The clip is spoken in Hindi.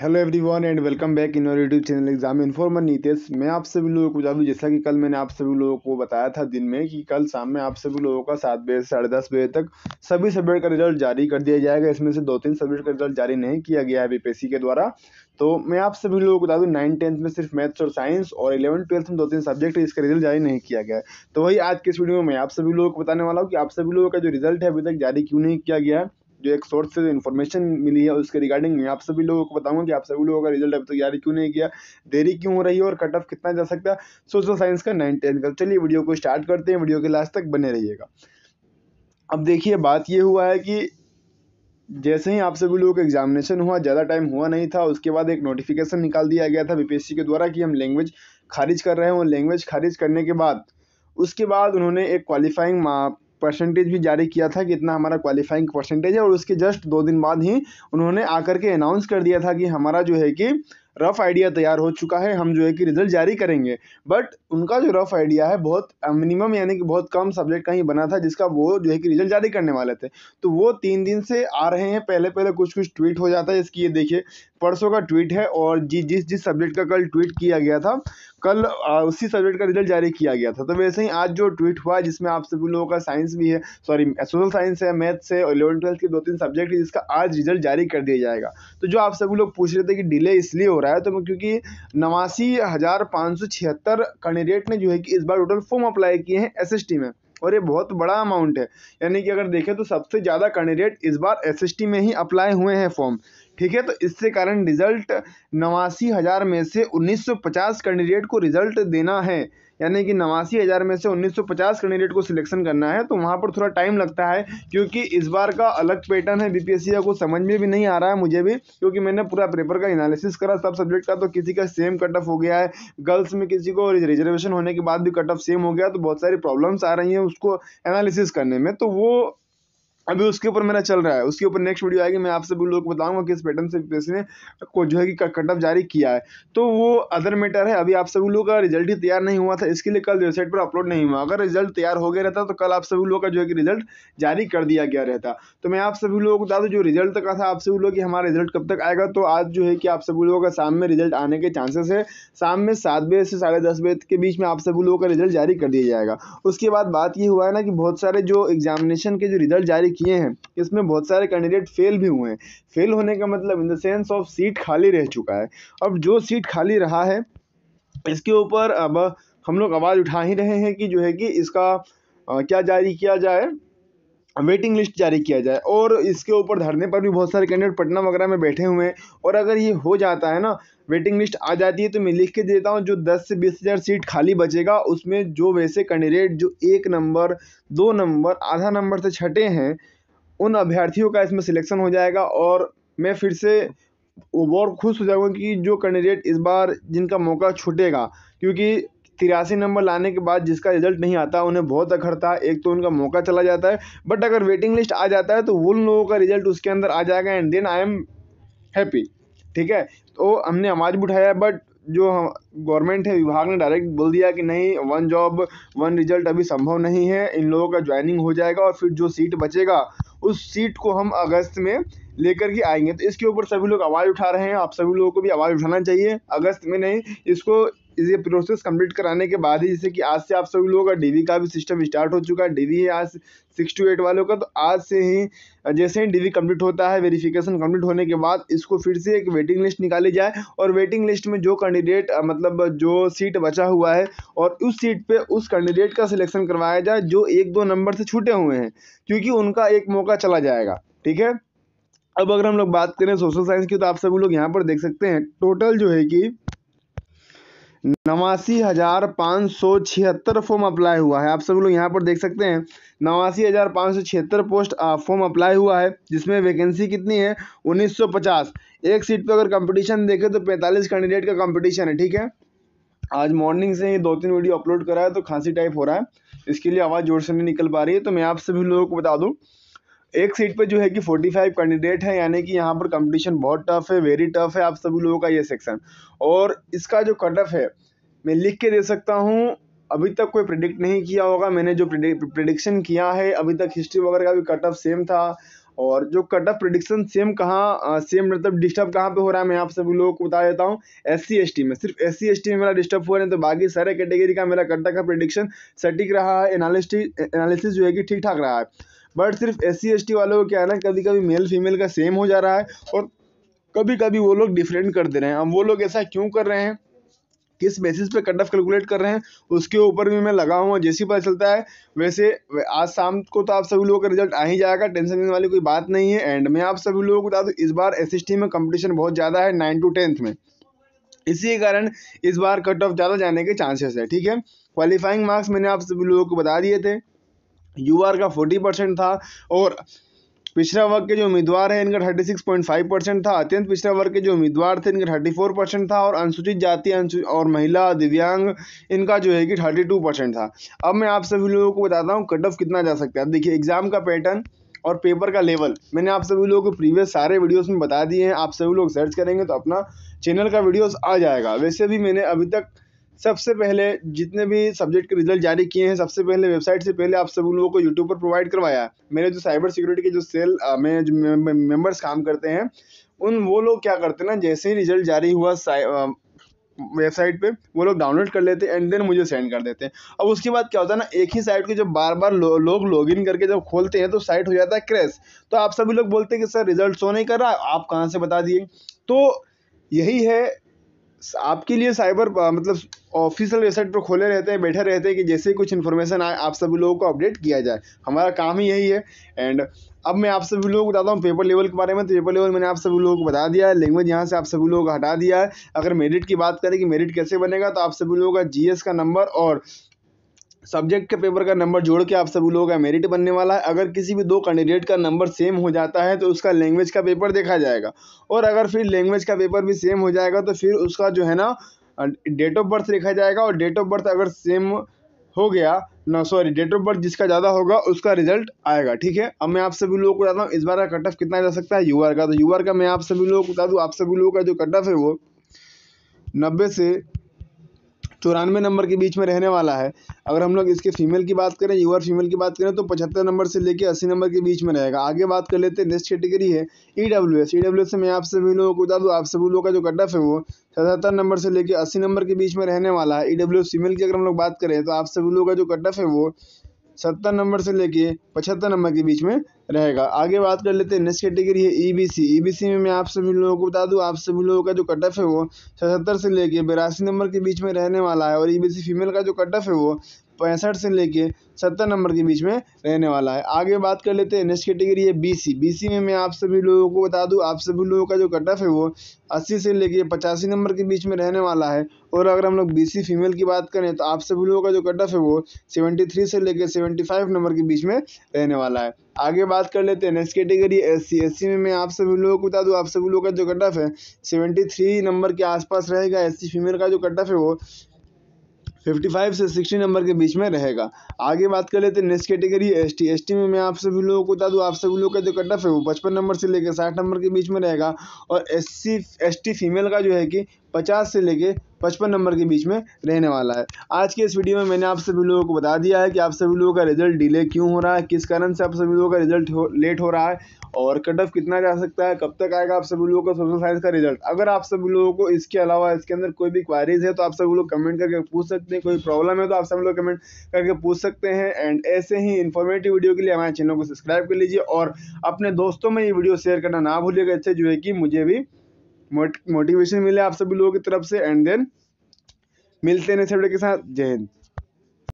hello everyone and welcome back in YouTube channel exam informer Nitesh मैं आप सभी लोगों को बता दूँ जैसा कि कल मैंने आप सभी लोगों को बताया था दिन में कि कल शाम में आप सभी लोगों का सात बजे से साढ़े दस बजे तक सभी सब्जेक्ट का रिजल्ट जारी कर दिया जाएगा इसमें से दो तीन सब्जेक्ट का रिजल्ट जारी नहीं किया गया है बी के द्वारा तो मैं आप सभी लोगों को बता दूँ नाइन टेंथ में सिर्फ मैथ्स और साइंस और इलेवन ट्वेल्थ में दो तीन सब्जेक्ट है इसका रिजल्ट जारी नहीं किया गया तो वही आज के इस वीडियो में मैं आप सभी लोगों को बताने वाला हूँ कि आप सभी लोगों का जो रिजल्ट है अभी तक जारी क्यों नहीं किया गया है जो एक सोर्स से इन्फॉर्मेशन मिली है उसके रिगार्डिंग मैं आप सभी लोगों को बताऊंगा कि आप सभी लोगों का रिजल्ट अभी तक जारी क्यों नहीं किया देरी क्यों हो रही है और कट ऑफ कितना जा सकता है सोशल साइंस का नाइन टेन का चलिए वीडियो को स्टार्ट करते हैं वीडियो के लास्ट तक बने रहिएगा अब देखिए बात ये हुआ है कि जैसे ही आप सभी लोगों का एग्जामिनेशन हुआ ज़्यादा टाइम हुआ नहीं था उसके बाद एक नोटिफिकेशन निकाल दिया गया था बीपीएससी के द्वारा कि हम लैंग्वेज खारिज कर रहे हैं और लैंग्वेज खारिज करने के बाद उसके बाद उन्होंने एक क्वालिफाइंग परसेंटेज भी जारी किया था कि इतना हमारा क्वालिफाइंग परसेंटेज है और उसके जस्ट दो दिन बाद ही उन्होंने आकर के अनाउंस कर दिया था कि हमारा जो है कि रफ़ आइडिया तैयार हो चुका है हम जो है कि रिजल्ट जारी करेंगे बट उनका जो रफ़ आइडिया है बहुत मिनिमम यानी कि बहुत कम सब्जेक्ट का ही बना था जिसका वो जो है कि रिजल्ट जारी करने वाले थे तो वो तीन दिन से आ रहे हैं पहले पहले कुछ कुछ ट्वीट हो जाता है इसकी ये देखिए परसों का ट्वीट है और जिस जिस जिस सब्जेक्ट का कल ट्वीट किया गया था कल आ, उसी सब्जेक्ट का रिजल्ट जारी किया गया था तो वैसे ही आज जो ट्वीट हुआ जिसमें आप सभी लोगों का साइंस भी है सॉरी सोशल साइंस है मैथ्स है और इलेवन ट्वेल्थ के दो तीन सब्जेक्ट है जिसका आज रिजल्ट जारी कर दिया जाएगा तो जो आप सभी लोग पूछ रहे थे कि डिले इसलिए हो रहा है तो क्योंकि नवासी हज़ार पाँच सौ छिहत्तर कैंडिडेट ने जो है कि इस बार टोटल फॉर्म अप्लाई किए हैं एस में और ये बहुत बड़ा अमाउंट है यानी कि अगर देखें तो सबसे ज़्यादा कैंडिडेट इस बार एस में ही अप्लाई हुए हैं फॉर्म ठीक है तो इससे कारण रिजल्ट नवासी हज़ार में से 1950 कैंडिडेट को रिजल्ट देना है यानी कि नवासी हज़ार में से 1950 कैंडिडेट को सिलेक्शन करना है तो वहाँ पर थोड़ा टाइम लगता है क्योंकि इस बार का अलग पैटर्न है बीपीएससी का कुछ समझ में भी नहीं आ रहा है मुझे भी क्योंकि मैंने पूरा पेपर का एनालिसिस करा सब सब्जेक्ट का तो किसी का सेम कट ऑफ हो गया है गर्ल्स में किसी को रिजर्वेशन होने के बाद भी कट ऑफ सेम हो गया तो बहुत सारी प्रॉब्लम्स आ रही हैं उसको एनालिसिस करने में तो वो अभी उसके ऊपर मेरा चल रहा है उसके ऊपर नेक्स्ट वीडियो आएगी मैं आप सभी लोग को बताऊंगा किस पैटर्न से पीपीएससी ने को जो है कि कट ऑफ जारी किया है तो वो अदर मैटर है अभी आप सभी लोगों का रिजल्ट ही तैयार नहीं हुआ था इसके लिए कल वेबसाइट पर अपलोड नहीं हुआ अगर रिजल्ट तैयार हो गया रहता तो कल आप सभी लोगों का जो है कि रिजल्ट जारी कर दिया गया रहता तो मैं आप सभी लोगों को बता दूँ जो रिजल्ट का था आप सभी लोग कि हमारा रिजल्ट कब तक आएगा तो आज जो है कि आप सभी लोगों का शाम में रिजल्ट आने के चांसेस है शाम में सात बजे से साढ़े दस बजे के बीच में आप सभी लोगों का रिजल्ट जारी कर दिया जाएगा उसके बाद बात ये हुआ है ना कि बहुत सारे जो एग्जामिनेशन के जो रिजल्ट जारी किए हैं इसमें बहुत सारे कैंडिडेट फेल भी हुए हैं फेल होने का मतलब in the sense of seat खाली रह चुका है अब जो सीट खाली रहा है इसके ऊपर अब हम लोग आवाज़ उठा ही रहे हैं कि जो है कि इसका क्या जारी किया जाए वेटिंग लिस्ट जारी किया जाए और इसके ऊपर धरने पर भी बहुत सारे कैंडिडेट पटना वगैरह में बैठे हुए हैं और अगर ये हो जाता है ना वेटिंग लिस्ट आ जाती है तो मैं लिख के देता हूँ जो दस से बीस हज़ार सीट खाली बचेगा उसमें जो वैसे कैंडिडेट जो एक नंबर दो नंबर आधा नंबर से छठे हैं उन अभ्यर्थियों का इसमें सिलेक्शन हो जाएगा और मैं फिर से वो बहुत खुश हो जाऊँगा कि जो कैंडिडेट इस बार जिनका मौका छूटेगा क्योंकि तिरासी नंबर लाने के बाद जिसका रिजल्ट नहीं आता उन्हें बहुत अखड़ता है एक तो उनका मौका चला जाता है बट अगर वेटिंग लिस्ट आ जाता है तो उन लोगों का रिजल्ट उसके अंदर आ जाएगा and then I am happy ठीक है तो हमने आवाज़ भी उठाया बट जो गवर्नमेंट है विभाग ने डायरेक्ट बोल दिया कि नहीं वन जॉब वन रिजल्ट अभी संभव नहीं है इन लोगों का ज्वाइनिंग हो जाएगा और फिर जो सीट बचेगा उस सीट को हम अगस्त में लेकर के आएंगे तो इसके ऊपर सभी लोग आवाज़ उठा रहे हैं आप सभी लोगों को भी आवाज़ उठाना चाहिए अगस्त में नहीं इसको ये प्रोसेस कंप्लीट कराने के बाद ही जैसे कि आज से आप सभी लोगों का डीवी का भी सिस्टम स्टार्ट हो चुका है डीवी है आज सिक्स टू एट वालों का तो आज से ही जैसे ही डीवी कंप्लीट होता है वेरिफिकेशन कंप्लीट होने के बाद इसको फिर से एक वेटिंग लिस्ट निकाली जाए और वेटिंग लिस्ट में जो कैंडिडेट मतलब जो सीट बचा हुआ है और उस सीट पर उस कैंडिडेट का सिलेक्शन करवाया जाए जो एक दो नंबर से छूटे हुए हैं क्योंकि उनका एक मौका चला जाएगा ठीक है अब अगर हम लोग बात करें सोशल साइंस की तो आप सभी लोग यहाँ पर देख सकते हैं टोटल जो है कि नवासी हज़ार पाँच सौ छिहत्तर फॉर्म अप्लाई हुआ है आप सभी लोग यहाँ पर देख सकते हैं नवासी हज़ार पाँच सौ छिहत्तर पोस्ट फॉर्म अप्लाई हुआ है जिसमें वैकेंसी कितनी है उन्नीस सौ पचास एक सीट पर अगर कंपटीशन देखें तो पैंतालीस कैंडिडेट का कंपटीशन है ठीक है आज मॉर्निंग से ही दो तीन वीडियो अपलोड करा है तो खांसी टाइप हो रहा है इसके लिए आवाज़ जोर से नहीं निकल पा रही है तो मैं आप सभी लोगों को बता दूँ एक सीट पे जो है कि 45 कैंडिडेट हैं यानी कि यहाँ पर कंपटीशन बहुत टफ है वेरी टफ है आप सभी लोगों का ये सेक्शन और इसका जो कट ऑफ है मैं लिख के दे सकता हूँ अभी तक कोई प्रिडिक्ट नहीं किया होगा मैंने जो प्रिडिक्शन किया है अभी तक हिस्ट्री वगैरह का भी कट ऑफ सेम था और जो कट ऑफ प्रिडिक्शन सेम कहाँ सेम मतलब डिस्टर्ब कहाँ पे हो रहा है मैं आप सभी लोगों को बता देता हूँ एस सी में सिर्फ एस सी में मेरा डिस्टर्ब हुआ नहीं तो बाकी सारे कैटेगरी का मेरा कट ऑफ का प्रिडिक्शन सटीक रहा है एनालिसिस जो है कि ठीक ठाक रहा है बट सिर्फ एस सी वालों को क्या है ना कभी कभी मेल फीमेल का सेम हो जा रहा है और कभी कभी वो लोग डिफरेंट कर दे रहे हैं अब वो लोग ऐसा क्यों कर रहे हैं किस बेसिस पे कट ऑफ कैलकुलेट कर रहे हैं उसके ऊपर भी मैं लगा हुआ जैसे ही पता चलता है वैसे आज शाम को तो आप सभी लोगों का रिजल्ट आ ही जाएगा टेंशन लेने वाली कोई बात नहीं है एंड मैं आप सभी लोगों को बता दूँ इस बार एस में कंपटीशन बहुत ज़्यादा है नाइन टू टेंथ में इसी कारण इस बार कट ऑफ ज़्यादा जाने के चांसेस है ठीक है क्वालिफाइंग मार्क्स मैंने आप सभी लोगों को बता दिए थे यूआर का फोर्टी परसेंट था और पिछड़ा वर्ग के जो उम्मीदवार हैं इनका thirty six point five percent था अत्यंत पिछड़ा वर्ग के जो उम्मीदवार थे इनका थर्टी फोर परसेंट था और अनुसूचित जाति और महिला दिव्यांग इनका जो है कि थर्टी टू परसेंट था अब मैं आप सभी लोगों को बताता हूँ कट ऑफ कितना जा सकता है देखिए एग्जाम का पैटर्न और पेपर का लेवल मैंने आप सभी लोगों को प्रीवियस सारे वीडियोस में बता दिए हैं आप सभी लोग सर्च करेंगे तो अपना चैनल का वीडियोस आ जाएगा वैसे भी मैंने अभी तक सबसे पहले जितने भी सब्जेक्ट के रिजल्ट जारी किए हैं सबसे पहले वेबसाइट से पहले आप सब उन लोगों को यूट्यूब पर प्रोवाइड करवाया मेरे जो साइबर सिक्योरिटी के जो सेल में जो मेम्बर्स काम करते हैं उन वो लोग क्या करते हैं ना जैसे ही रिजल्ट जारी हुआ वेबसाइट पे वो लोग डाउनलोड कर लेते हैं एंड देन मुझे सेंड कर देते हैं अब उसके बाद क्या होता है ना एक ही साइट को जब बार बार लो, लॉग लॉगिन करके जब खोलते हैं तो साइट हो जाता है क्रैश तो आप सभी लोग बोलते हैं कि सर रिजल्ट शो नहीं कर रहा आप कहाँ से बता दिए तो यही है आपके लिए साइबर मतलब ऑफिशियल वेबसाइट पर खोले रहते हैं बैठे रहते हैं कि जैसे कुछ इन्फॉर्मेशन आए आप सभी लोगों को अपडेट किया जाए हमारा काम ही यही है एंड अब मैं आप सभी लोगों को बताता हूँ पेपर लेवल के बारे में तो पेपर लेवल मैंने आप सभी लोगों को बता दिया है लैंग्वेज यहाँ से आप सभी लोगों को हटा दिया है अगर मेरिट की बात करें कि मेरिट कैसे बनेगा तो आप सभी लोगों का जी का नंबर और सब्जेक्ट के पेपर का नंबर जोड़ के आप सभी लोगों का मेरिट बनने वाला है अगर किसी भी दो कैंडिडेट का नंबर सेम हो जाता है तो उसका लैंग्वेज का पेपर देखा जाएगा और अगर फिर लैंग्वेज का पेपर भी सेम हो जाएगा तो फिर उसका जो है ना डेट ऑफ बर्थ लिखा जाएगा और डेट ऑफ बर्थ अगर सेम हो गया ना सॉरी डेट ऑफ बर्थ जिसका ज़्यादा होगा उसका रिजल्ट आएगा ठीक है अब मैं आप सभी लोगों को बताता हूँ इस बार का कट ऑफ कितना जा सकता है यूआर का तो यूआर का मैं आप सभी लोगों को बता दूँ आप सभी लोगों का जो कट ऑफ है वो नब्बे से चौरानवे नंबर के बीच में रहने वाला है अगर हम लोग इसके फीमेल की बात करें यूआर फीमेल की बात करें तो पचहत्तर नंबर से लेकर अस्सी नंबर के बीच में रहेगा आगे बात कर लेते हैं नेक्स्ट कैटेगरी है E W S E W S से मैं आप सभी लोगों को बता दूँ आप सभी लोगों का जो गड्ढफ है वो सतहत्तर नंबर से लेकर अस्सी नंबर के बीच में रहने वाला है ई डब्ल्यू एस फीमेल की अगर हम लोग बात करें तो आप सभी लोगों का जो गड्ढफ है वो सत्तर नंबर से लेके पचहत्तर नंबर के बीच में रहेगा आगे बात कर लेते हैं नेक्स्ट कैटेगरी है ईबीसी e ईबीसी e में मैं आप सभी लोगों को बता दूं आप सभी लोगों का जो कट ऑफ है वो सतहत्तर से लेके बिरासी नंबर के बीच में रहने वाला है और ईबीसी e फीमेल का जो कट ऑफ है वो पैंसठ से लेके सत्तर नंबर के बीच में रहने वाला है आगे बात कर लेते हैं नेक्स्ट कैटेगरी है बीसी बीसी में मैं आप सभी लोगों को बता दूं आप सभी लोगों का जो कट ऑफ है वो अस्सी से लेके पचासी नंबर के बीच में रहने वाला है और अगर हम लोग बीसी फीमेल की बात करें तो आप सभी लोगों का जो कट ऑफ है वो सेवेंटी थ्री से लेकर सेवेंटी फाइव नंबर के बीच में रहने वाला है आगे बात कर लेते हैं next category S C S C में मैं आप सभी लोगों को बता दूँ आप सभी लोगों का जो कट ऑफ है सेवेंटी थ्री नंबर के आसपास रहेगा एस सी फीमेल का जो कट ऑफ है वो 55 से 60 नंबर के बीच में रहेगा आगे बात कर लेते हैं next category S T S T में मैं आप सभी लोगों को बता दूँ आप सभी लोगों का जो कट ऑफ है वो पचपन नंबर से लेकर साठ नंबर के बीच में रहेगा और S C S T female का जो है कि पचास से लेकर पचपन नंबर के बीच में रहने वाला है आज के इस वीडियो में मैंने आप सभी लोगों को बता दिया है कि आप सभी लोगों का रिजल्ट डिले क्यों हो रहा है किस कारण से आप सभी लोगों का रिजल्ट हो, लेट हो रहा है और कट ऑफ कितना जा सकता है कब तक आएगा आप सभी लोगों को सोशल साइंस का रिजल्ट अगर आप सभी लोगों को इसके अलावा इसके अंदर कोई भी क्वारीज है तो आप सभी लोग कमेंट करके पूछ सकते हैं कोई प्रॉब्लम है तो आप सभी लोग कमेंट करके पूछ सकते हैं एंड ऐसे ही इन्फॉर्मेटिव वीडियो के लिए हमारे चैनल को सब्सक्राइब कर लीजिए और अपने दोस्तों में ये वीडियो शेयर करना ना भूलिएगा इससे जो है कि मुझे भी मोटिवेशन मिले आप सभी लोगों की तरफ से एंड देन मिलते हैं नेक्स्ट वीडियो के साथ जय हिंद